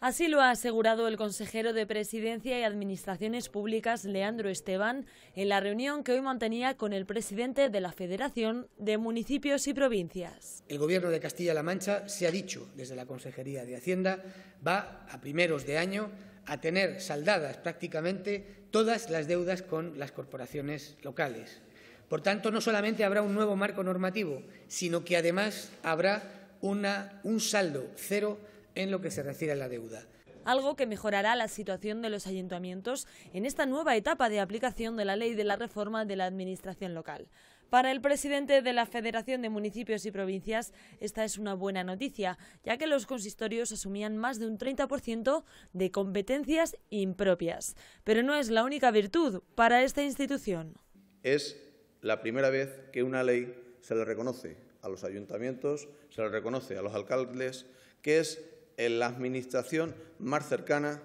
Así lo ha asegurado el consejero de Presidencia y Administraciones Públicas, Leandro Esteban, en la reunión que hoy mantenía con el presidente de la Federación de Municipios y Provincias. El Gobierno de Castilla-La Mancha, se ha dicho desde la Consejería de Hacienda, va a primeros de año a tener saldadas prácticamente todas las deudas con las corporaciones locales. Por tanto, no solamente habrá un nuevo marco normativo, sino que además habrá un saldo cero en lo que se refiere a la deuda algo que mejorará la situación de los ayuntamientos en esta nueva etapa de aplicación de la ley de la reforma de la administración local. Para el presidente de la Federación de Municipios y Provincias, esta es una buena noticia, ya que los consistorios asumían más de un 30% de competencias impropias. Pero no es la única virtud para esta institución. Es la primera vez que una ley se le reconoce a los ayuntamientos, se le reconoce a los alcaldes, que es en la administración más cercana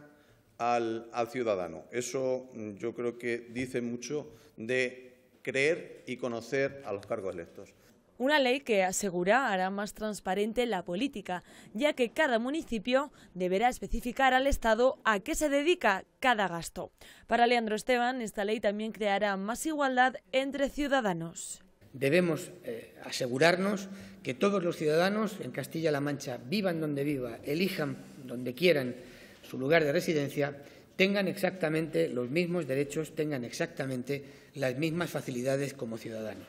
al, ciudadano. Eso mm, yo creo que dice mucho de creer y conocer a los cargos electos. Una ley que asegura hará más transparente la política, ya que cada municipio deberá especificar al Estado a qué se dedica cada gasto. Para Leandro Esteban, esta ley también creará más igualdad entre ciudadanos. Debemos eh, asegurarnos que todos los ciudadanos en Castilla-La Mancha, vivan donde viva, elijan donde quieran su lugar de residencia, tengan exactamente los mismos derechos, tengan exactamente las mismas facilidades como ciudadanos.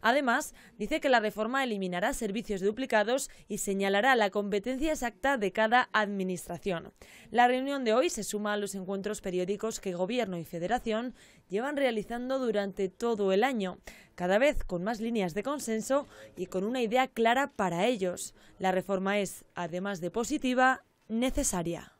Además, dice que la reforma eliminará servicios duplicados y señalará la competencia exacta de cada administración. La reunión de hoy se suma a los encuentros periódicos que Gobierno y Federación llevan realizando durante todo el año cada vez con más líneas de consenso y con una idea clara para ellos. La reforma es, además de positiva, necesaria.